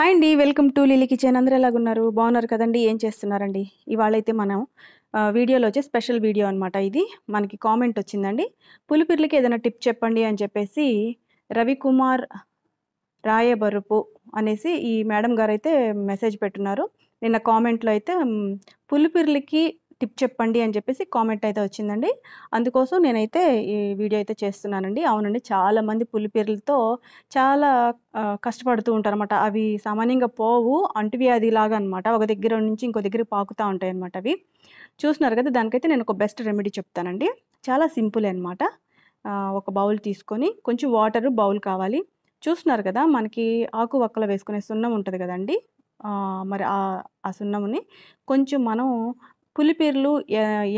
hi అండి welcome to lily kitchen అందరూ ఎలాగున్నారు బాగున్నారు కదండి ఏం చేస్తున్నారండి ఇవాళైతే మనం వీడియోలో వచ్చే స్పెషల్ వీడియో అనమాట ఇది మనకి కామెంట్ వచ్చిందండి పులిపిర్లకి ఏదైనా టిప్ చెప్పండి అని చెప్పేసి రవికుమార్ రాయబరుపు అనేసి ఈ మేడం గారు అయితే మెసేజ్ పెట్టున్నారు నిన్న కామెంట్లో అయితే పులిపిర్లకి టిప్ చెప్పండి అని చెప్పేసి కామెంట్ అయితే వచ్చిందండి అందుకోసం నేనైతే ఈ వీడియో అయితే చేస్తున్నానండి అవునండి చాలామంది పులిపీర్లతో చాలా కష్టపడుతూ ఉంటారనమాట అవి సామాన్యంగా పోవు అంటువ్యాధి లాగా అనమాట ఒక దగ్గర నుంచి ఇంకో దగ్గర పాకుతూ ఉంటాయి అనమాట అవి చూస్తున్నారు కదా దానికైతే నేను ఒక బెస్ట్ రెమెడీ చెప్తానండి చాలా సింపుల్ అనమాట ఒక బౌల్ తీసుకొని కొంచెం వాటర్ బౌల్ కావాలి చూస్తున్నారు కదా మనకి ఆకు వక్కలు వేసుకునే సున్నం ఉంటుంది కదండి మరి ఆ సున్నముని కొంచెం మనం పులిపీర్లు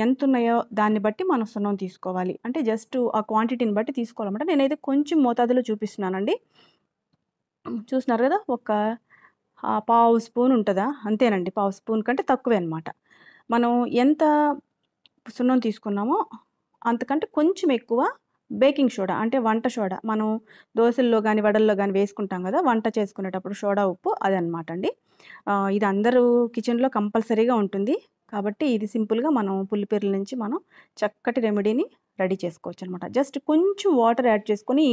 ఎంత ఉన్నాయో దాన్ని బట్టి మనం సున్నం తీసుకోవాలి అంటే జస్ట్ ఆ క్వాంటిటీని బట్టి తీసుకోవాలన్నమాట నేనైతే కొంచెం మోతాదులో చూపిస్తున్నానండి చూస్తున్నారు కదా ఒక పావు స్పూన్ ఉంటుందా అంతేనండి పావు స్పూన్ కంటే తక్కువే అనమాట మనం ఎంత సున్నం తీసుకున్నామో అంతకంటే కొంచెం ఎక్కువ బేకింగ్ సోడా అంటే వంట సోడా మనం దోశల్లో కానీ వడల్లో కానీ వేసుకుంటాం కదా వంట చేసుకునేటప్పుడు సోడా ఉప్పు అదనమాట అండి ఇది అందరూ కిచెన్లో కంపల్సరీగా ఉంటుంది కాబట్టి ఇది సింపుల్గా మనం పుల్లిపేర్ల నుంచి మనం చక్కటి రెమెడీని రెడీ చేసుకోవచ్చు అనమాట జస్ట్ కొంచెం వాటర్ యాడ్ చేసుకొని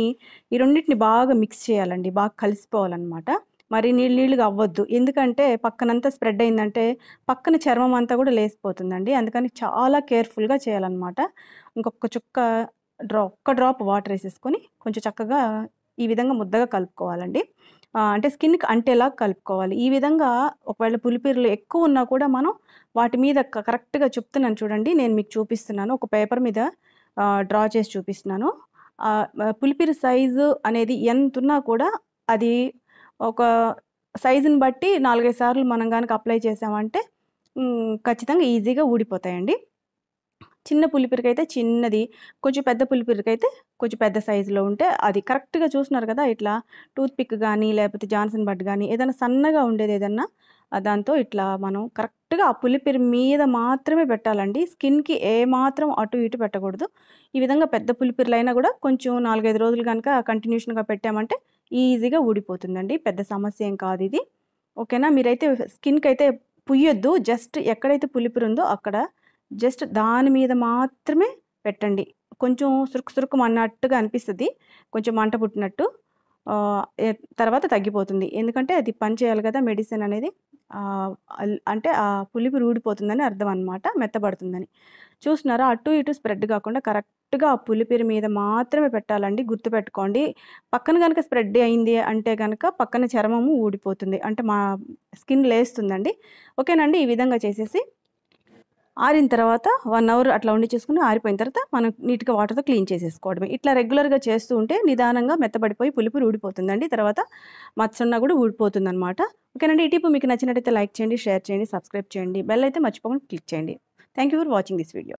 ఈ రెండింటిని బాగా మిక్స్ చేయాలండి బాగా కలిసిపోవాలన్నమాట మరి నీళ్ళు నీళ్ళుగా అవ్వద్దు ఎందుకంటే పక్కనంతా స్ప్రెడ్ అయిందంటే పక్కన చర్మం అంతా కూడా లేసిపోతుందండి అందుకని చాలా కేర్ఫుల్గా చేయాలన్నమాట ఇంకొక చుక్క డ్రా ఒక్క డ్రాప్ వాటర్ వేసేసుకొని కొంచెం చక్కగా ఈ విధంగా ముద్దగా కలుపుకోవాలండి అంటే స్కిన్కి అంటేలా కలుపుకోవాలి ఈ విధంగా ఒకవేళ పులిపీరులు ఎక్కువ ఉన్నా కూడా మనం వాటి మీద కరెక్ట్గా చెప్తున్నాను చూడండి నేను మీకు చూపిస్తున్నాను ఒక పేపర్ మీద డ్రా చేసి చూపిస్తున్నాను పులిపీరు సైజు అనేది ఎంత ఉన్నా కూడా అది ఒక సైజుని బట్టి నాలుగైదు సార్లు మనం కనుక అప్లై చేసామంటే ఖచ్చితంగా ఈజీగా ఊడిపోతాయండి చిన్న పులిపిరికైతే చిన్నది కొంచెం పెద్ద పులిపిరికైతే కొంచెం పెద్ద సైజులో ఉంటే అది కరెక్ట్గా చూస్తున్నారు కదా ఇట్లా టూత్ పిక్ కానీ లేకపోతే జాన్సన్ బట్ కానీ ఏదైనా సన్నగా ఉండేది ఏదన్నా దాంతో ఇట్లా మనం కరెక్ట్గా ఆ పులిపిరి మీద మాత్రమే పెట్టాలండి స్కిన్కి ఏ మాత్రం అటు ఇటు పెట్టకూడదు ఈ విధంగా పెద్ద పులిపిరులైనా కూడా కొంచెం నాలుగైదు రోజులు కనుక కంటిన్యూషన్గా పెట్టామంటే ఈజీగా ఊడిపోతుందండి పెద్ద సమస్య ఏం కాదు ఇది ఓకేనా మీరైతే స్కిన్కి అయితే పుయ్యొద్దు జస్ట్ ఎక్కడైతే పులిపిరి ఉందో అక్కడ జస్ట్ దాని మీద మాత్రమే పెట్టండి కొంచెం సురుకు సురుకు అన్నట్టుగా అనిపిస్తుంది కొంచెం మంట పుట్టినట్టు తర్వాత తగ్గిపోతుంది ఎందుకంటే అది పని చేయాలి కదా మెడిసిన్ అనేది అంటే ఆ పులిపి రూడిపోతుందని అర్థం అనమాట మెత్తబడుతుందని చూస్తున్నారా అటు ఇటు స్ప్రెడ్ కాకుండా కరెక్ట్గా ఆ పులిపిరి మీద మాత్రమే పెట్టాలండి గుర్తుపెట్టుకోండి పక్కన కనుక స్ప్రెడ్ అయింది అంటే కనుక పక్కన చర్మము ఊడిపోతుంది అంటే మా స్కిన్ లేస్తుందండి ఓకేనండి ఈ విధంగా చేసేసి ఆరిన తర్వాత వన్ అవర్ అట్లా ఉండి చేసుకుని ఆరిపోయిన తర్వాత మనం నీట్గా వాటర్తో క్లీన్ చేసేసుకోవడమే ఇట్లా రెగ్యులర్గా చేస్తూ ఉంటే నిదానంగా మెత్తబడిపోయి పులుపు ఊడిపోతుందండి తర్వాత మత్సన్న కూడా ఊడిపోతుంది అనమాట ఓకేనండి ఈ టిప్ మీకు నచ్చినట్టయితే లైక్ చేయండి షేర్ చేయండి సబ్స్క్రైబ్ చేయండి బెల్ అయితే మర్చిపోకుండా క్లిక్ చేయండి thank for watching this video